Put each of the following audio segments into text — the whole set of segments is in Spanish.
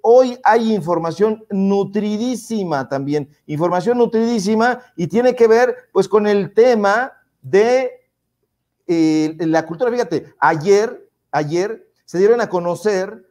Hoy hay información nutridísima también, información nutridísima y tiene que ver pues con el tema de eh, la cultura. Fíjate, ayer, ayer se dieron a conocer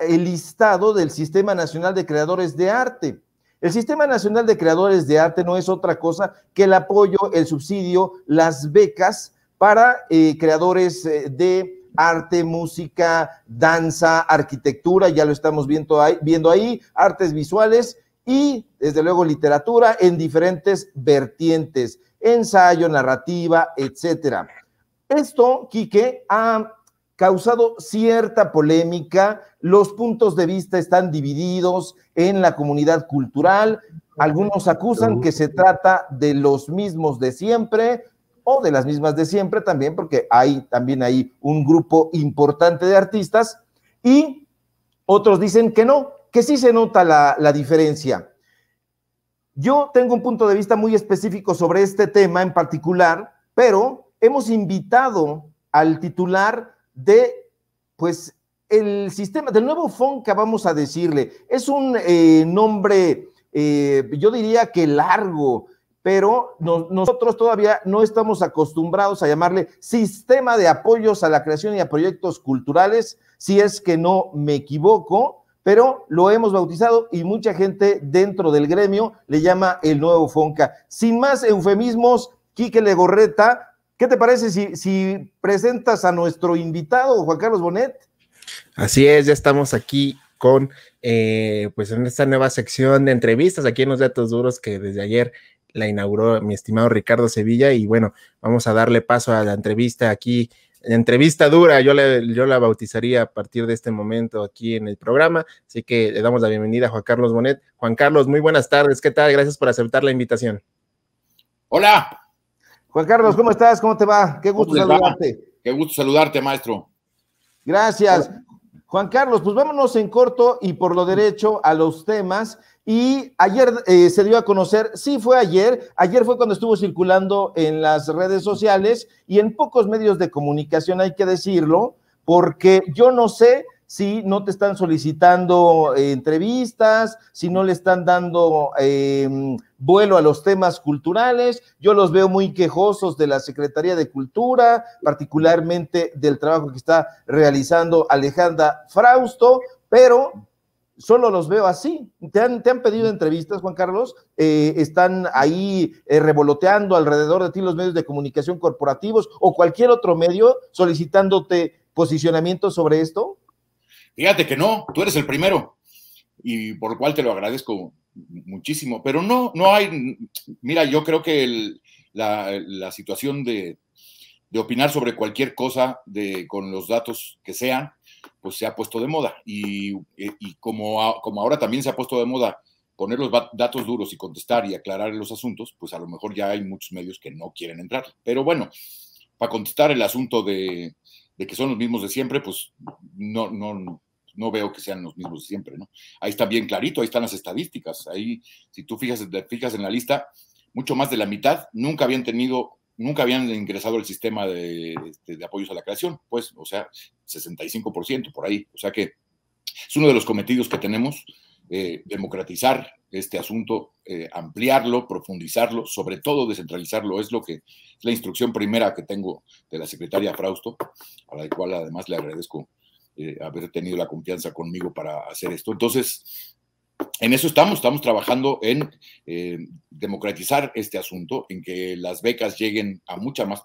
el listado del Sistema Nacional de Creadores de Arte. El Sistema Nacional de Creadores de Arte no es otra cosa que el apoyo, el subsidio, las becas para eh, creadores eh, de arte, música, danza, arquitectura, ya lo estamos viendo ahí, viendo ahí artes visuales y, desde luego, literatura en diferentes vertientes, ensayo, narrativa, etcétera. Esto, Quique, ha causado cierta polémica, los puntos de vista están divididos en la comunidad cultural, algunos acusan que se trata de los mismos de siempre, o de las mismas de siempre también, porque hay también ahí un grupo importante de artistas y otros dicen que no, que sí se nota la, diferencia. Yo tengo un punto de vista muy específico sobre este tema en particular, pero hemos invitado al titular de, pues, el sistema, del nuevo que vamos a decirle, es un eh, nombre, eh, yo diría que largo, pero nosotros todavía no estamos acostumbrados a llamarle sistema de apoyos a la creación y a proyectos culturales, si es que no me equivoco, pero lo hemos bautizado y mucha gente dentro del gremio le llama el nuevo Fonca. Sin más eufemismos, Quique Legorreta, ¿qué te parece si, presentas a nuestro invitado, Juan Carlos Bonet? Así es, ya estamos aquí con, eh, pues en esta nueva sección de entrevistas, aquí en los datos duros que desde ayer la inauguró mi estimado Ricardo Sevilla y bueno, vamos a darle paso a la entrevista aquí, la entrevista dura, yo, le, yo la bautizaría a partir de este momento aquí en el programa, así que le damos la bienvenida a Juan Carlos Bonet. Juan Carlos, muy buenas tardes, ¿qué tal? Gracias por aceptar la invitación. Hola. Juan Carlos, ¿cómo estás? ¿Cómo te va? Qué gusto saludarte. Qué gusto saludarte, maestro. Gracias. Juan Carlos, pues vámonos en corto y por lo derecho a los temas. Y ayer eh, se dio a conocer, sí fue ayer, ayer fue cuando estuvo circulando en las redes sociales y en pocos medios de comunicación, hay que decirlo, porque yo no sé si no te están solicitando eh, entrevistas, si no le están dando em, vuelo a los temas culturales. Yo los veo muy quejosos de la Secretaría de Cultura, particularmente del trabajo que está realizando Alejandra Frausto, pero solo los veo así. Te han, pedido entrevistas, Juan Carlos, eh, están ahí eh, revoloteando alrededor de ti los medios de comunicación corporativos o cualquier otro medio solicitándote posicionamiento sobre esto. Fíjate que no, tú eres el primero y por lo cual te lo agradezco muchísimo, pero no, no hay, mira, yo creo que la, situación de, opinar sobre cualquier cosa de, con los datos que sean, pues se ha puesto de moda. Y, eh, como, como ahora también se ha puesto de moda poner los datos duros y contestar y aclarar los asuntos, pues a lo mejor ya hay muchos medios que no quieren entrar. Pero bueno, para contestar el asunto de, que son los mismos de siempre, pues no, no, no veo que sean los mismos de siempre, ¿no? Ahí está bien clarito, ahí están las estadísticas. Ahí, si tú te fijas en la lista, mucho más de la mitad nunca habían tenido nunca habían ingresado al sistema este, de, apoyos a la creación, pues, o sea, 65% por ahí. O sea que es uno de los cometidos que tenemos, eh, democratizar este asunto, eh, ampliarlo, profundizarlo, sobre todo descentralizarlo, es lo que la instrucción primera que tengo de la secretaria Frausto, a la cual además le agradezco eh, haber tenido la confianza conmigo para hacer esto. Entonces, en eso estamos, estamos trabajando en eh, democratizar este asunto, en que las becas lleguen a mucha más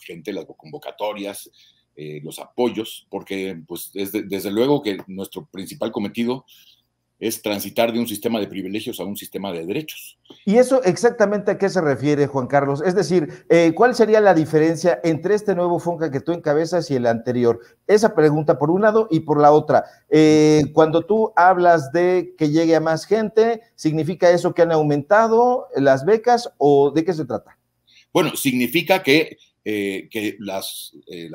gente, las convocatorias, eh, los apoyos, porque pues desde, desde, luego que nuestro principal cometido es transitar de un sistema de privilegios a un sistema de derechos. ¿Y eso exactamente a qué se refiere, Juan Carlos? Es decir, eh, ¿cuál sería la diferencia entre este nuevo FONCA que tú encabezas y el anterior? Esa pregunta por un lado y por la otra. Eh, cuando tú hablas de que llegue a más gente, ¿significa eso que han aumentado las becas o de qué se trata? Bueno, significa que eh, que eh, las,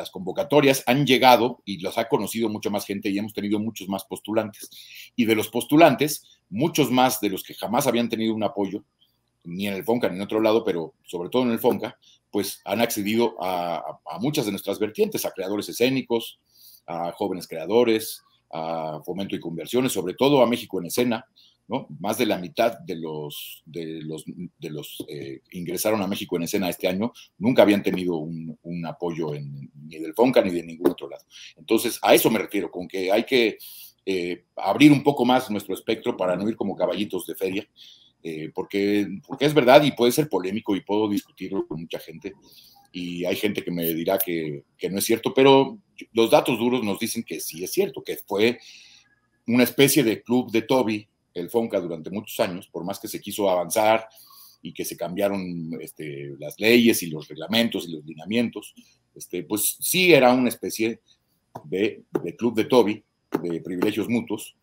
convocatorias han llegado y las ha conocido mucha más gente y hemos tenido muchos más postulantes. Y de los postulantes, muchos más de los que jamás habían tenido un apoyo, ni en el FONCA ni en otro lado, pero sobre todo en el FONCA, pues han accedido a muchas de nuestras vertientes, a creadores escénicos, a jóvenes creadores, a fomento y conversiones, sobre todo a México en escena, más de la mitad de los, de los, de los eh, ingresaron a México en escena este año nunca habían tenido un, apoyo ni del FONCA ni de ningún otro lado. Entonces, a eso me refiero, con que hay que eh, abrir un poco más nuestro espectro para no ir como caballitos de feria, eh, porque, porque es verdad y puede ser polémico y puedo discutirlo con mucha gente. Y hay gente que me dirá que, que no es cierto, pero los datos duros nos dicen que sí es cierto, que fue una especie de club de Toby el FONCA durante muchos años, por más que se quiso avanzar y que se cambiaron este, las leyes y los reglamentos y los lineamientos, este, pues sí era una especie de, club de Toby, de privilegios mutuos,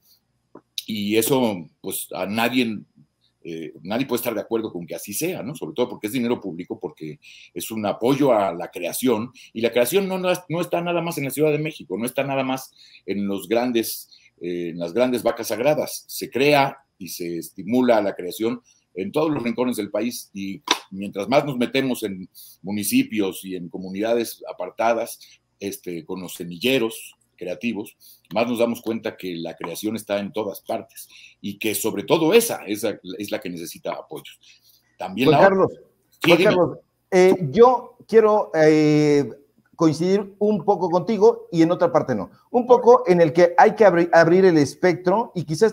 y eso pues a nadie eh, nadie puede estar de acuerdo con que así sea, ¿no? Sobre todo porque es dinero público, porque es un apoyo a la creación, y la creación no, no, no, está nada más en la Ciudad de México, no está nada más en los grandes eh, en las grandes vacas sagradas. Se crea y se estimula la creación en todos los rincones del país y mientras más nos metemos en municipios y en comunidades apartadas, este, con los semilleros creativos, más nos damos cuenta que la creación está en todas partes y que sobre todo esa, esa es la que necesita apoyo. También Carlos, Carlos eh, yo quiero eh, coincidir un poco contigo y en otra parte no. Un poco en el que hay que abrir el espectro y quizás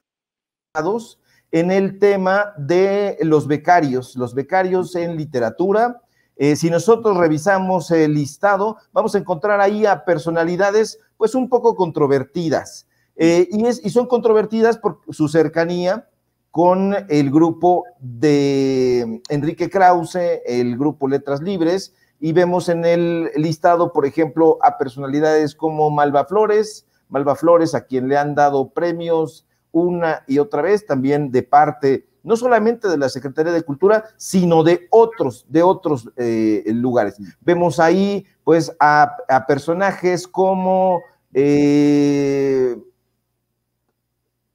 en el tema de los becarios, los becarios en literatura. Eh, si nosotros revisamos el listado, vamos a encontrar ahí a personalidades pues un poco controvertidas. Eh, y, y son controvertidas por su cercanía con el grupo de Enrique Krause, el grupo Letras Libres, y vemos en el listado, por ejemplo, a personalidades como Malva Flores, Malva Flores, a quien le han dado premios una y otra vez, también de parte no solamente de la Secretaría de Cultura, sino de otros, de otros eh, lugares. Vemos ahí, pues, a, personajes como eh,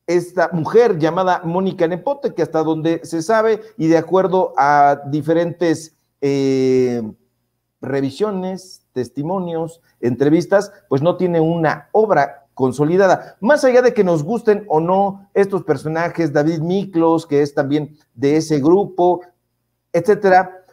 esta mujer llamada Mónica Nepote, que hasta donde se sabe, y de acuerdo a diferentes eh, revisiones, testimonios, entrevistas, pues no tiene una obra consolidada. Más allá de que nos gusten o no estos personajes, David Miklos, que es también de ese grupo, etcétera,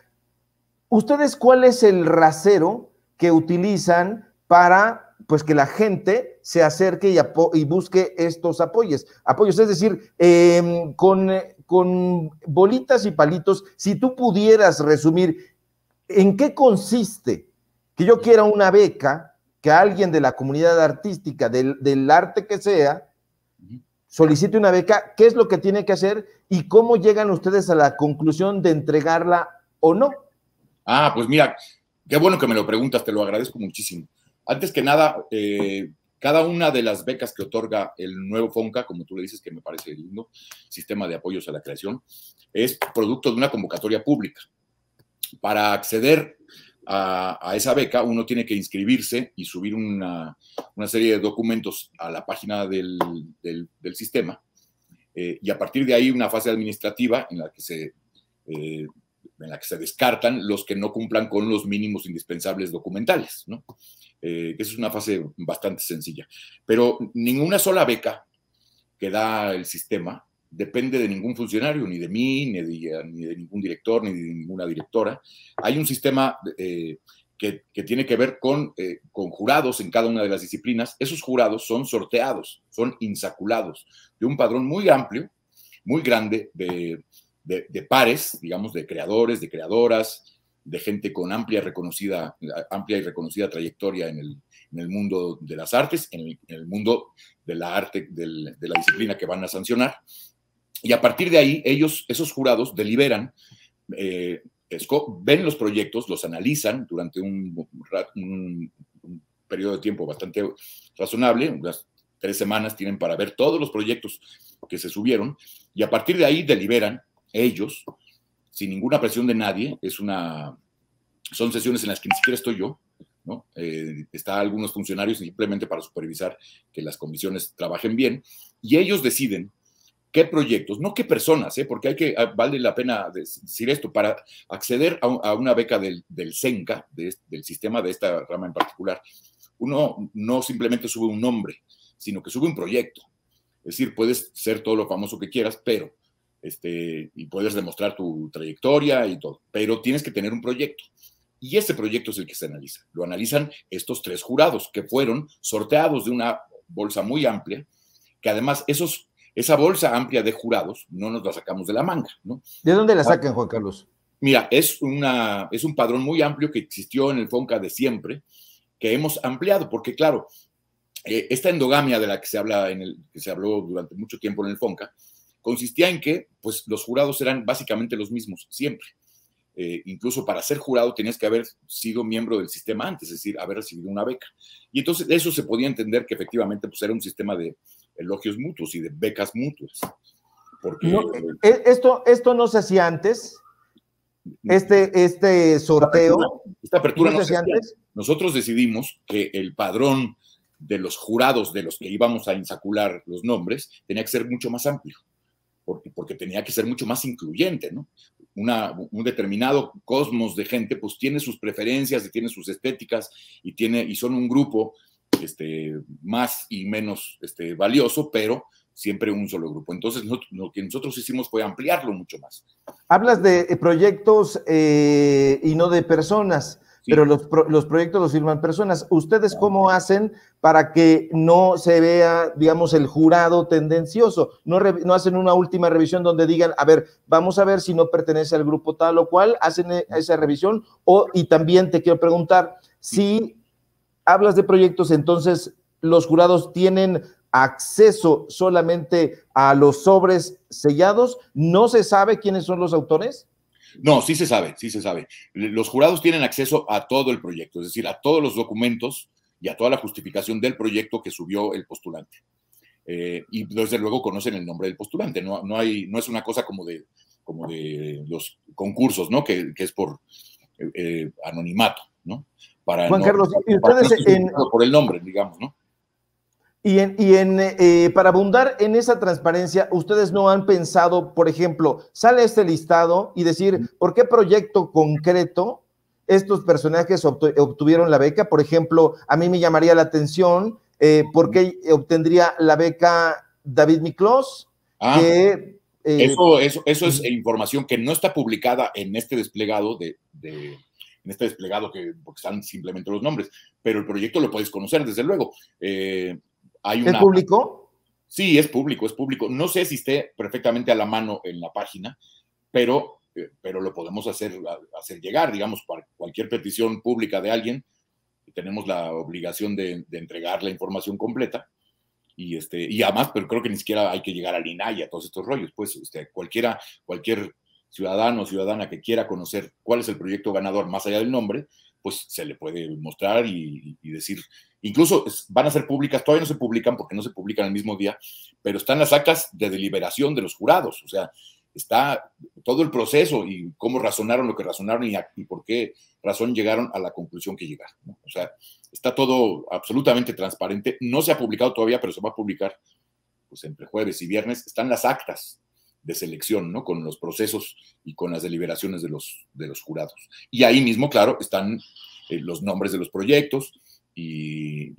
¿ustedes cuál es el rasero que utilizan para pues que la gente se acerque y, busque estos apoyos? Apoyos, es decir, em, con, con bolitas y palitos, si tú pudieras resumir ¿En qué consiste que yo quiera una beca que alguien de la comunidad artística, del, arte que sea, solicite una beca? ¿Qué es lo que tiene que hacer y cómo llegan ustedes a la conclusión de entregarla o no? Ah, pues mira, qué bueno que me lo preguntas, te lo agradezco muchísimo. Antes que nada, eh, cada una de las becas que otorga el nuevo FONCA, como tú le dices, que me parece lindo, Sistema de Apoyos a la Creación, es producto de una convocatoria pública para acceder a, esa beca, uno tiene que inscribirse y subir una, serie de documentos a la página del, sistema. Eh, y a partir de ahí una fase administrativa eh, en la que se... descartan los que no cumplan con los mínimos indispensables documentales, esa eh, es una fase bastante sencilla. Pero ninguna sola beca que da el sistema depende de ningún funcionario, ni de mí, ni de, ningún director, ni de ninguna directora. Hay un sistema eh, que, tiene que ver eh, con, jurados en cada una de las disciplinas. Esos jurados son sorteados, son insaculados de un padrón muy amplio, muy grande de, pares, digamos, de creadores, de creadoras, de gente con amplia, reconocida, amplia y reconocida trayectoria en el, mundo de las artes, en el, mundo de la arte, de la disciplina que van a sancionar. Y a partir de ahí, ellos, esos jurados, deliberan, eh, ven los proyectos, los analizan durante un, periodo de tiempo bastante razonable, unas tres semanas tienen para ver todos los proyectos que se subieron, y a partir de ahí deliberan ellos, sin ninguna presión de nadie, es una, son sesiones en las que ni siquiera estoy yo, ¿no? Eh, está algunos funcionarios simplemente para supervisar que las comisiones trabajen bien, y ellos deciden qué proyectos, no qué personas, ¿eh? porque hay que, ah, vale la pena decir esto, para acceder a, una beca del, del del sistema de esta rama en particular, uno no simplemente sube un nombre, sino que sube un proyecto. Es decir, puedes ser todo lo famoso que quieras, pero, este, y puedes demostrar tu trayectoria y todo, pero tienes que tener un proyecto. Y ese proyecto es el que se analiza. Lo analizan estos tres jurados que fueron sorteados de una bolsa muy amplia, que además esos esa bolsa amplia de jurados no nos la sacamos de la manga, ¿no? ¿De dónde la ah, sacan, Juan Carlos? Mira, es, una, es un padrón muy amplio que existió en el FONCA de siempre, que hemos ampliado, porque claro, eh, esta endogamia de la que se, en el, que se habló durante mucho tiempo en el FONCA, consistía en que pues, los jurados eran básicamente los mismos siempre. Eh, incluso para ser jurado tenías que haber sido miembro del sistema antes, es decir, haber recibido una beca. Y entonces eso se podía entender que efectivamente pues, era un sistema de, elogios mutuos y de becas mutuas. Porque, e, esto, esto no se hacía antes. Este, este sorteo. Esta apertura, no, se hacía antes. Nosotros decidimos que el padrón de los jurados de los que íbamos a insacular los nombres tenía que ser mucho más amplio, porque, porque tenía que ser mucho más incluyente, ¿no? un determinado cosmos de gente pues tiene sus preferencias y tiene sus estéticas y, tiene, y son un grupo este, más y menos este, valioso, pero siempre un solo grupo. Entonces, lo que nosotros hicimos fue ampliarlo mucho más. Hablas de eh, proyectos eh, y no de personas, pero los, proyectos los firman personas. ¿Ustedes cómo hacen para que no se vea, digamos, el jurado tendencioso? No, no hacen una última revisión donde digan, a ver, vamos a ver si no pertenece al grupo tal o cual, hacen eh, esa revisión. O, y también te quiero preguntar, si hablas de proyectos, entonces los jurados tienen acceso solamente a los sobres sellados. ¿No se sabe quiénes son los autores? No, sí se sabe, sí se sabe. Los jurados tienen acceso a todo el proyecto, es decir, a todos los documentos y a toda la justificación del proyecto que subió el postulante. Eh, y desde luego conocen el nombre del postulante, no, no, hay, no es una cosa como de, como de los concursos, ¿no? Que, es por eh, eh, anonimato. Para Juan Carlos, ustedes por el nombre, digamos, ¿no? Y, eh, para abundar en esa transparencia, ustedes no han pensado, por ejemplo, sale este listado y decir, mm. ¿por qué proyecto concreto estos personajes obtuvieron la beca? Por ejemplo, a mí me llamaría la atención, eh, ¿por mm. qué obtendría la beca David Miklos? Ah, eh, eso, eso, es mm. información que no está publicada en este desplegado de en este desplegado que, porque están simplemente los nombres, pero el proyecto lo puedes conocer, desde luego. Eh, hay ¿Es público? Sí, es público, es público. No sé si esté perfectamente a la mano en la página, pero, eh, pero lo podemos hacer, hacer llegar, digamos, para cualquier petición pública de alguien. Tenemos la obligación de, entregar la información completa y este y además pero creo que ni siquiera hay que llegar al INAI a todos estos rollos pues usted cualquiera cualquier ciudadano o ciudadana que quiera conocer cuál es el proyecto ganador más allá del nombre, pues se le puede mostrar y, decir, incluso van a ser públicas, todavía no se publican porque no se publican el mismo día, pero están las actas de deliberación de los jurados, o sea, está todo el proceso y cómo razonaron lo que razonaron y, por qué razón llegaron a la conclusión que llegaron. O sea, está todo absolutamente transparente, no se ha publicado todavía, pero se va a publicar pues entre jueves y viernes, están las actas de selección, ¿no? Con los procesos y con las deliberaciones de los, de los jurados. Y ahí mismo, claro, están eh, los nombres de los proyectos y,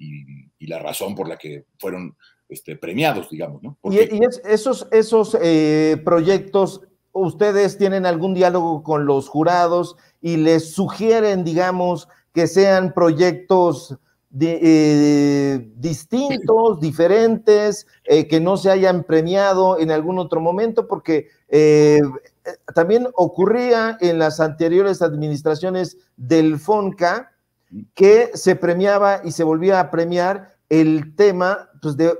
la razón por la que fueron este, premiados, digamos, ¿no? Y, esos, esos eh, proyectos, ¿ustedes tienen algún diálogo con los jurados y les sugieren, digamos, que sean proyectos eh, distintos, diferentes, eh, que no se hayan premiado en algún otro momento, porque eh, también ocurría en las anteriores administraciones del FONCA que se premiaba y se volvía a premiar el tema pues, de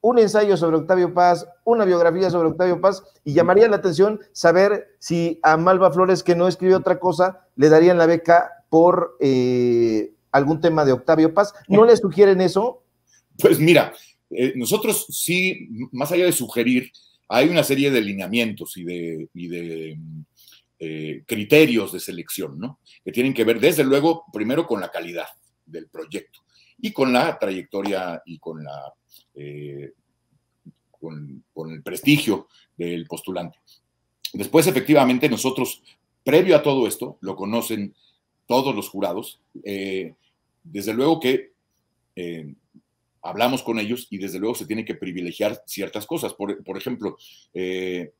un ensayo sobre Octavio Paz, una biografía sobre Octavio Paz, y llamaría la atención saber si a Malva Flores, que no escribió otra cosa, le darían la beca por eh, algún tema de Octavio Paz. ¿No eh. le sugieren eso? Pues mira, eh, nosotros sí, más allá de sugerir, hay una serie de lineamientos y de, y de eh, criterios de selección, ¿no? Que tienen que ver, desde luego, primero con la calidad del proyecto y con la trayectoria y con la con, con, el prestigio del postulante. Después, efectivamente, nosotros, previo a todo esto, lo conocen todos los jurados, eh, desde luego que eh, hablamos con ellos y desde luego se tiene que privilegiar ciertas cosas. Por, ejemplo, eh,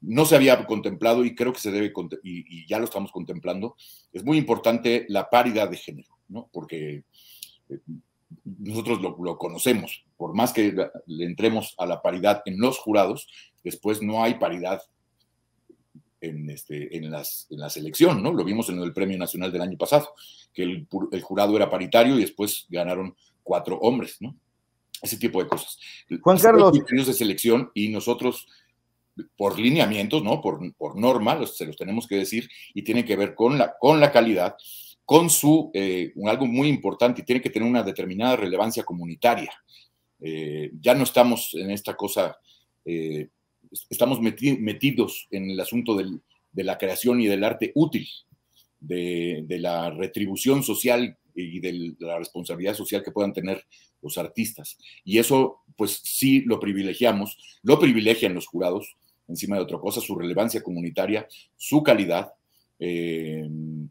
no se había contemplado y creo que se debe, y, y, ya lo estamos contemplando, es muy importante la paridad de género, ¿no? Porque eh, nosotros lo, lo, conocemos, por más que le entremos a la paridad en los jurados, después no hay paridad en, este, en, las, en la selección, ¿no? Lo vimos en el Premio Nacional del año pasado, que el, jurado era paritario y después ganaron cuatro hombres, ¿no? Ese tipo de cosas. Juan Carlos. criterios de selección y nosotros, por lineamientos, ¿no? Por, por norma, se los tenemos que decir, y tiene que ver con la, con la calidad, con su, eh, algo muy importante, y tiene que tener una determinada relevancia comunitaria. Eh, ya no estamos en esta cosa eh, estamos metidos en el asunto de la creación y del arte útil, de, la retribución social y de la responsabilidad social que puedan tener los artistas. Y eso, pues sí lo privilegiamos, lo privilegian los jurados, encima de otra cosa, su relevancia comunitaria, su calidad eh,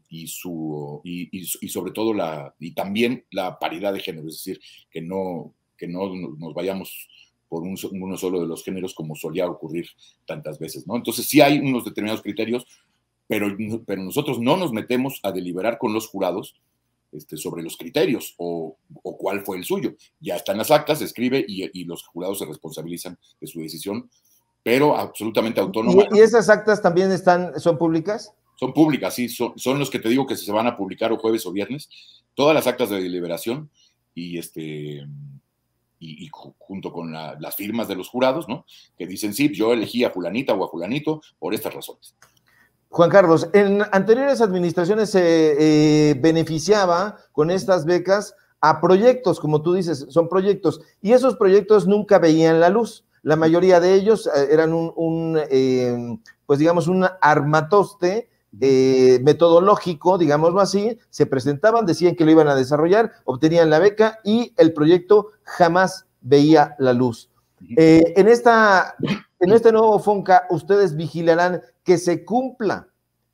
y, sobre todo la, y también la paridad de género, es decir, que no, que no nos vayamos por uno solo de los géneros como solía ocurrir tantas veces, ¿no? Entonces sí hay unos determinados criterios, pero, pero nosotros no nos metemos a deliberar con los jurados este, sobre los criterios o, cuál fue el suyo. Ya están las actas, se escribe y, los jurados se responsabilizan de su decisión, pero absolutamente autónoma. ¿Y, esas actas también están, son públicas? Son públicas, sí, son, son los que te digo que se van a publicar o jueves o viernes, todas las actas de deliberación y este y, junto con las firmas de los jurados, ¿no? Que dicen, sí, yo elegí a Julanita o a Julanito por estas razones. Juan Carlos, en anteriores administraciones se eh, beneficiaba con estas becas a proyectos, como tú dices, son proyectos, y esos proyectos nunca veían la luz. La mayoría de ellos eh, eran un, eh, pues digamos, un armatoste eh, metodológico, digámoslo así, se presentaban, decían que lo iban a desarrollar, obtenían la beca y el proyecto jamás veía la luz. Eh, en, esta, en este nuevo FONCA, ustedes vigilarán que se cumpla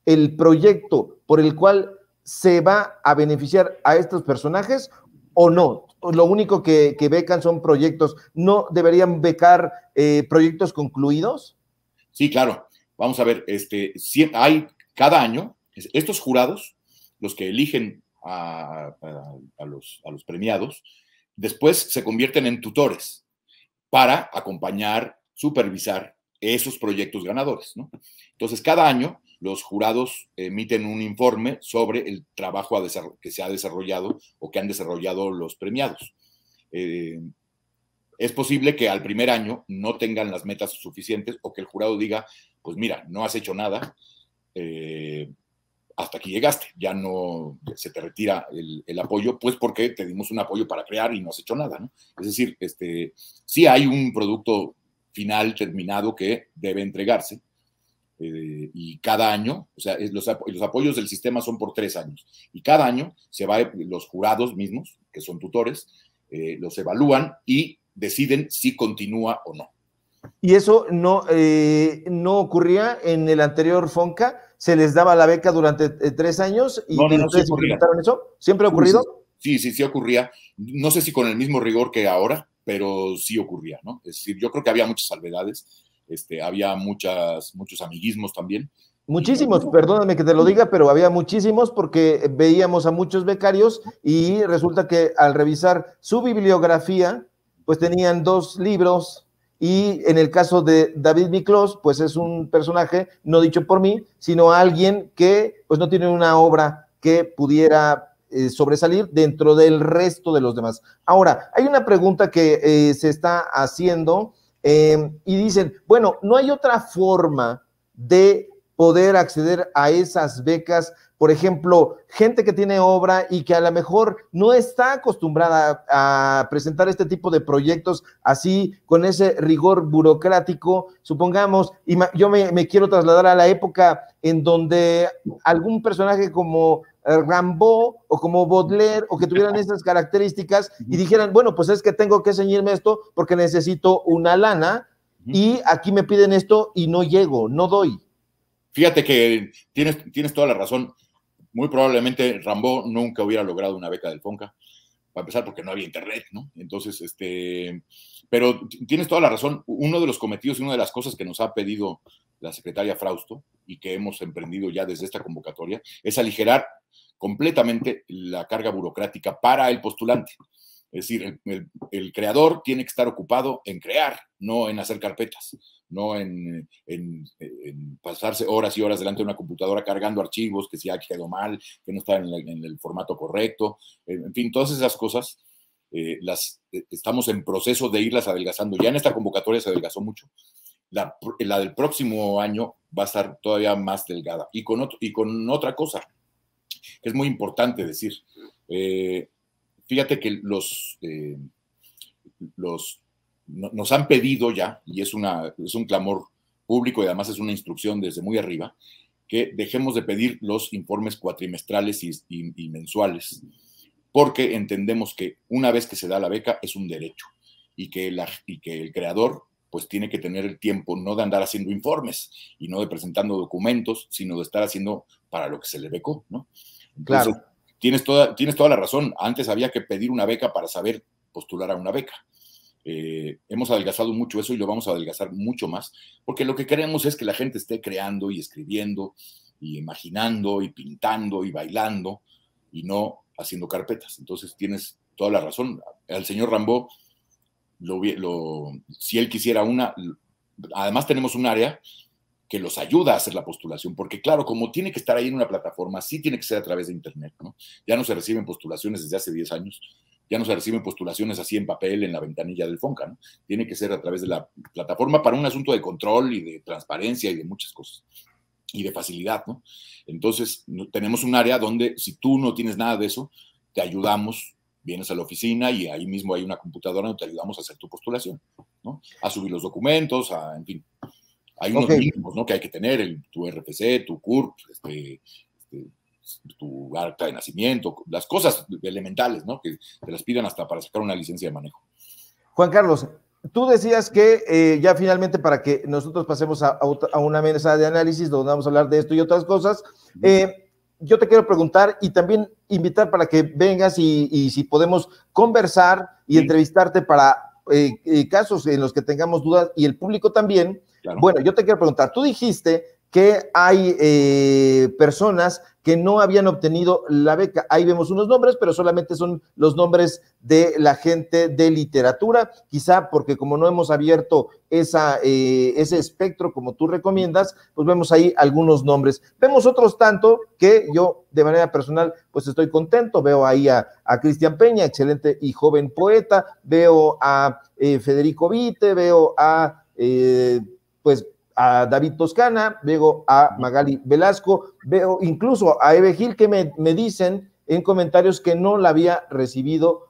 el proyecto por el cual se va a beneficiar a estos personajes o no. Lo único que, becan son proyectos. ¿No deberían becar eh, proyectos concluidos? Sí, claro. Vamos a ver, este, hay cada año, estos jurados, los que eligen a, los, premiados, después se convierten en tutores para acompañar, supervisar esos proyectos ganadores. Entonces, cada año los jurados emiten un informe sobre el trabajo que se ha desarrollado o que han desarrollado los premiados. Eh, es posible que al primer año no tengan las metas suficientes o que el jurado diga, pues mira, no has hecho nada, eh, hasta aquí llegaste, ya no se te retira el, apoyo, pues porque te dimos un apoyo para crear y no has hecho nada, ¿no? Es decir, este, sí hay un producto final terminado que debe entregarse eh, y cada año, o sea, los, apoyos del sistema son por tres años y cada año se va, los jurados mismos, que son tutores, eh, los evalúan y deciden si continúa o no. Y eso no, eh, no ocurría en el anterior Fonca, se les daba la beca durante eh, tres años y no, eso. ¿Siempre ha ocurrido? Sí, sí, sí ocurría. No sé si con el mismo rigor que ahora, pero sí ocurría, ¿no? Es decir, yo creo que había muchas salvedades, este, había muchos amiguismos también. Muchísimos, perdóname que te lo diga, pero había muchísimos porque veíamos a muchos becarios y resulta que al revisar su bibliografía, pues tenían dos libros y en el caso de David Miklos, pues es un personaje, no dicho por mí, sino alguien que pues no tiene una obra que pudiera eh, sobresalir dentro del resto de los demás. Ahora, hay una pregunta que eh, se está haciendo eh, y dicen, bueno, no hay otra forma de poder acceder a esas becas. Por ejemplo, gente que tiene obra y que a lo mejor no está acostumbrada a presentar este tipo de proyectos así, con ese rigor burocrático. Supongamos, y yo me, quiero trasladar a la época en donde algún personaje como Rambo o como Baudelaire o que tuvieran esas características y dijeran, bueno, pues es que tengo que ceñirme esto porque necesito una lana y aquí me piden esto y no llego, no doy. Fíjate que tienes, tienes toda la razón. Muy probablemente Rambo nunca hubiera logrado una beca del Fonca, para empezar porque no había internet, ¿no? Entonces, este, pero tienes toda la razón. Uno de los cometidos y una de las cosas que nos ha pedido la secretaria Frausto y que hemos emprendido ya desde esta convocatoria es aligerar completamente la carga burocrática para el postulante. Es decir, el, el, creador tiene que estar ocupado en crear, no en hacer carpetas no en, pasarse horas y horas delante de una computadora cargando archivos que se ha quedado mal, que no está en, el formato correcto, eh, en, fin, todas esas cosas eh, las eh, estamos en proceso de irlas adelgazando. Ya en esta convocatoria se adelgazó mucho. La, del próximo año va a estar todavía más delgada. Y con, y con otra cosa, que es muy importante decir, fíjate que los, los nos han pedido ya, y es, una, es un clamor público y además es una instrucción desde muy arriba, que dejemos de pedir los informes cuatrimestrales y, mensuales, porque entendemos que una vez que se da la beca es un derecho y que, y que el creador pues tiene que tener el tiempo no de andar haciendo informes y no de presentando documentos, sino de estar haciendo para lo que se le becó, ¿no? claro. Tienes toda, tienes toda la razón. Antes había que pedir una beca para saber postular a una beca. Eh, hemos adelgazado mucho eso y lo vamos a adelgazar mucho más, porque lo que queremos es que la gente esté creando y escribiendo y imaginando y pintando y bailando y no haciendo carpetas. Entonces tienes toda la razón. Al señor Rambo, lo, si él quisiera una, además tenemos un área que los ayuda a hacer la postulación, porque claro, como tiene que estar ahí en una plataforma, sí tiene que ser a través de Internet, ¿no? Ya no se reciben postulaciones desde hace 10 años, ya no se reciben postulaciones así en papel en la ventanilla del FONCA, ¿no? Tiene que ser a través de la plataforma para un asunto de control y de transparencia y de muchas cosas y de facilidad, ¿no? Entonces, tenemos un área donde si tú no tienes nada de eso, te ayudamos, vienes a la oficina y ahí mismo hay una computadora donde te ayudamos a hacer tu postulación, ¿no? A subir los documentos, en fin. Hay unos mínimos, ¿no? Que hay que tener, tu RFC, tu CURP, este, tu arca de nacimiento, las cosas elementales, ¿no? Que te las pidan hasta para sacar una licencia de manejo. Juan Carlos, tú decías que eh, ya finalmente para que nosotros pasemos a, una mesa de análisis donde vamos a hablar de esto y otras cosas, eh, yo te quiero preguntar y también invitar para que vengas y, si podemos conversar y entrevistarte para eh, casos en los que tengamos dudas y el público también. Bueno, yo te quiero preguntar, tú dijiste que hay eh, personas que no habían obtenido la beca. Ahí vemos unos nombres, pero solamente son los nombres de la gente de literatura, quizá porque como no hemos abierto esa, eh, ese espectro como tú recomiendas, pues vemos ahí algunos nombres. Vemos otros tanto que yo de manera personal pues estoy contento, veo ahí a, Cristian Peña, excelente y joven poeta, veo a eh, Federico Vite, veo a... pues a David Toscana, veo a Magali Velasco, veo incluso a Eve Gil que me, dicen en comentarios que no la había recibido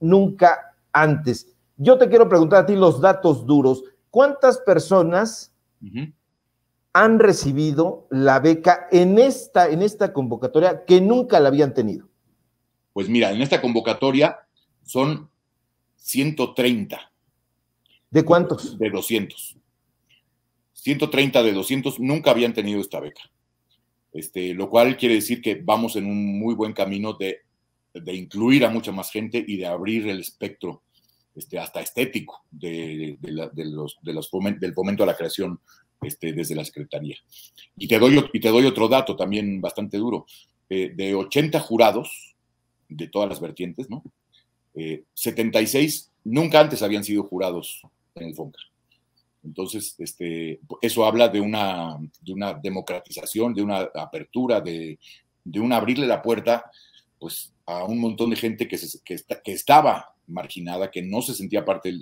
nunca antes. Yo te quiero preguntar a ti los datos duros. ¿Cuántas personas han recibido la beca en esta, en esta convocatoria que nunca la habían tenido? Pues mira, en esta convocatoria son 130. ¿De cuántos? De 200. 130 de 200 nunca habían tenido esta beca. Este, lo cual quiere decir que vamos en un muy buen camino de, incluir a mucha más gente y de abrir el espectro, este, hasta estético, los, del fomento a la creación este, desde la Secretaría. Y te, doy, y te doy otro dato también bastante duro. Eh, de 80 jurados, de todas las vertientes, ¿no? 76 eh, nunca antes habían sido jurados en el FONCA. Entonces, este, eso habla de una, democratización, de una apertura, de, un abrirle la puerta pues, a un montón de gente que, que, estaba marginada, que no se sentía parte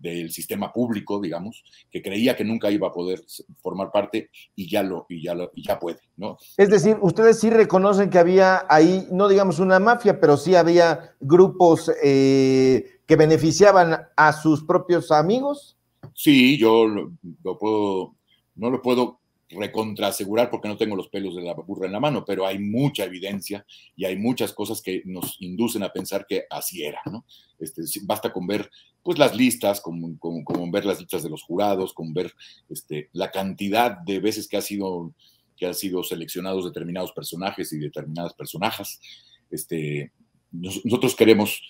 del, sistema público, digamos, que creía que nunca iba a poder formar parte y ya lo, y ya lo, y ya puede, ¿no? Es decir, ustedes sí reconocen que había ahí, no digamos una mafia, pero sí había grupos eh, que beneficiaban a sus propios amigos. Sí, yo lo, puedo, no lo puedo recontraasegurar porque no tengo los pelos de la burra en la mano, pero hay mucha evidencia y hay muchas cosas que nos inducen a pensar que así era, ¿no? Este, basta con ver pues las listas, con, ver las listas de los jurados, con ver este, la cantidad de veces que ha sido que han sido seleccionados determinados personajes y determinadas personajes. Este, nosotros queremos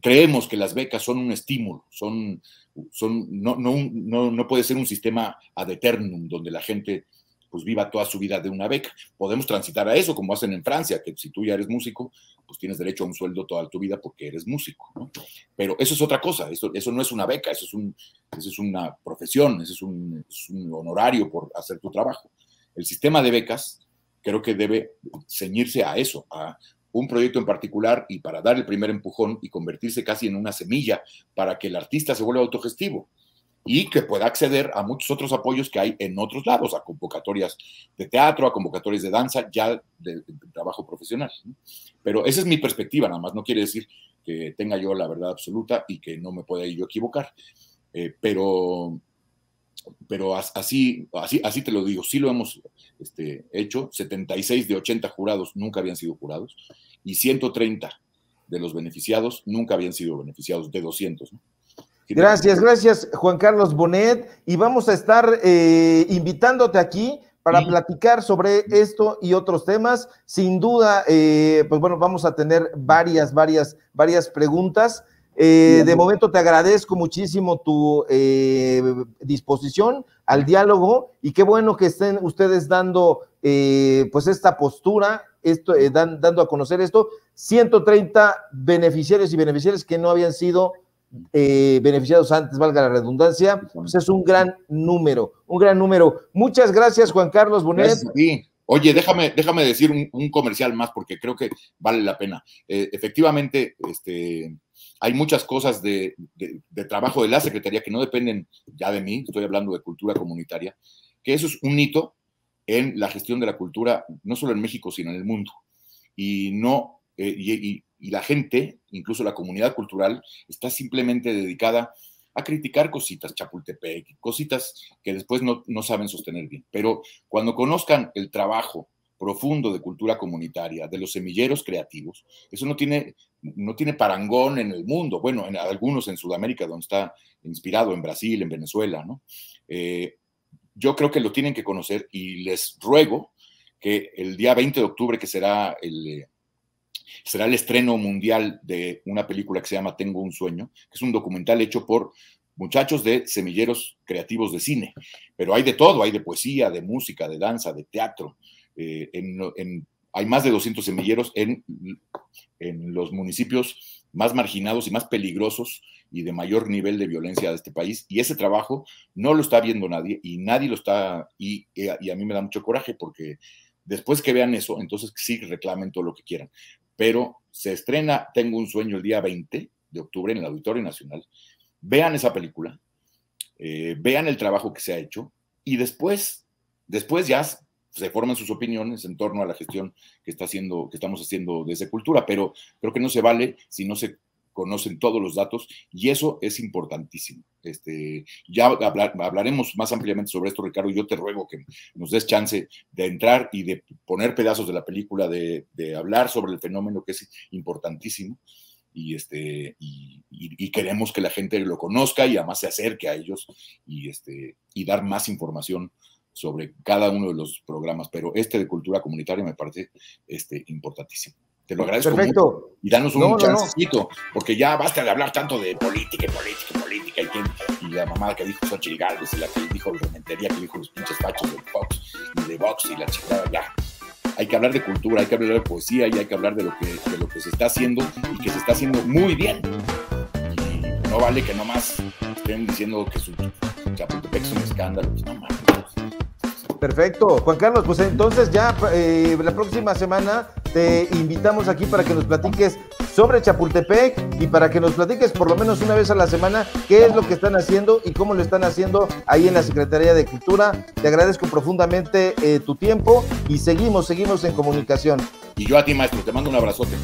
creemos que las becas son un estímulo, son, son, no, puede ser un sistema ad eternum donde la gente pues viva toda su vida de una beca. Podemos transitar a eso, como hacen en Francia, que si tú ya eres músico, pues tienes derecho a un sueldo toda tu vida porque eres músico, Pero eso es otra cosa, eso, eso no es una beca, eso es, un, es una profesión, eso es un, es un honorario por hacer tu trabajo. El sistema de becas creo que debe ceñirse a eso, a un proyecto en particular y para dar el primer empujón y convertirse casi en una semilla para que el artista se vuelva autogestivo y que pueda acceder a muchos otros apoyos que hay en otros lados, a convocatorias de teatro, a convocatorias de danza, ya de, trabajo profesional. Pero esa es mi perspectiva, nada más no quiere decir que tenga yo la verdad absoluta y que no me pueda yo equivocar. Eh, pero pero así, así, así te lo digo, sí lo hemos este, hecho, 76 de 80 jurados nunca habían sido jurados y 130 de los beneficiados nunca habían sido beneficiados, de 200. ¿no? Gracias, gracias Juan Carlos Bonet y vamos a estar eh, invitándote aquí para platicar sobre esto y otros temas. Sin duda, eh, pues bueno, vamos a tener varias, varias, varias preguntas. Eh, de momento te agradezco muchísimo tu eh, disposición al diálogo y qué bueno que estén ustedes dando eh, pues esta postura, esto, dan, dando a conocer esto. 130 beneficiarios y beneficiarias que no habían sido beneficiados antes, valga la redundancia, pues es un gran número, un gran número. Muchas gracias Juan Carlos Bonet. Sí. Oye, déjame, déjame decir un, comercial más porque creo que vale la pena. efectivamente, este hay muchas cosas de, trabajo de la Secretaría que no dependen ya de mí, estoy hablando de cultura comunitaria, que eso es un hito en la gestión de la cultura, no solo en México, sino en el mundo. Y, no, eh, la gente, incluso la comunidad cultural, está simplemente dedicada a criticar cositas, Chapultepec, cositas que después no, saben sostener bien. Pero cuando conozcan el trabajo profundo de cultura comunitaria, de los semilleros creativos, eso no tiene no tiene parangón en el mundo, bueno, en algunos en Sudamérica, donde está inspirado, en Brasil, en Venezuela, ¿no? Eh, yo creo que lo tienen que conocer y les ruego que el día 20 de octubre, que será el, eh, será el estreno mundial de una película que se llama Tengo un sueño, que es un documental hecho por muchachos de semilleros creativos de cine, pero hay de todo, hay de poesía, de música, de danza, de teatro. Eh, en hay más de 200 semilleros en, los municipios más marginados y más peligrosos y de mayor nivel de violencia de este país. Y ese trabajo no lo está viendo nadie y nadie lo está, y, a mí me da mucho coraje porque después que vean eso, entonces sí reclamen todo lo que quieran. Pero se estrena Tengo un sueño el día 20 de octubre en el Auditorio Nacional. Vean esa película, eh, vean el trabajo que se ha hecho y después, después ya se forman sus opiniones en torno a la gestión que, está haciendo, que estamos haciendo esa cultura, pero creo que no se vale si no se conocen todos los datos y eso es importantísimo. Este, ya hablaremos más ampliamente sobre esto, Ricardo. Yo te ruego que nos des chance de entrar y de poner pedazos de la película, de, hablar sobre el fenómeno que es importantísimo y, este, y, queremos que la gente lo conozca y además se acerque a ellos y, este, y dar más información sobre cada uno de los programas, pero este de cultura comunitaria me parece este, importantísimo. Te lo agradezco Perfecto. Y danos un chancecito, porque ya basta de hablar tanto de política política política. Y, y la mamada que dijo Sochi Galvez, y la que dijo Rementería, que dijo los pinches fachos de Fox y de Vox y la chingada, ya. Hay que hablar de cultura, hay que hablar de poesía y hay que hablar de lo que, de lo que se está haciendo y que se está haciendo muy bien. Y no vale que nomás estén diciendo que su Chapultepec es un escándalo. Pues Perfecto. Juan Carlos, pues entonces ya eh, la próxima semana te invitamos aquí para que nos platiques sobre Chapultepec y para que nos platiques por lo menos una vez a la semana qué es lo que están haciendo y cómo lo están haciendo ahí en la Secretaría de Cultura. Te agradezco profundamente eh, tu tiempo y seguimos, seguimos en comunicación. Y yo a ti, maestro, te mando un abrazote.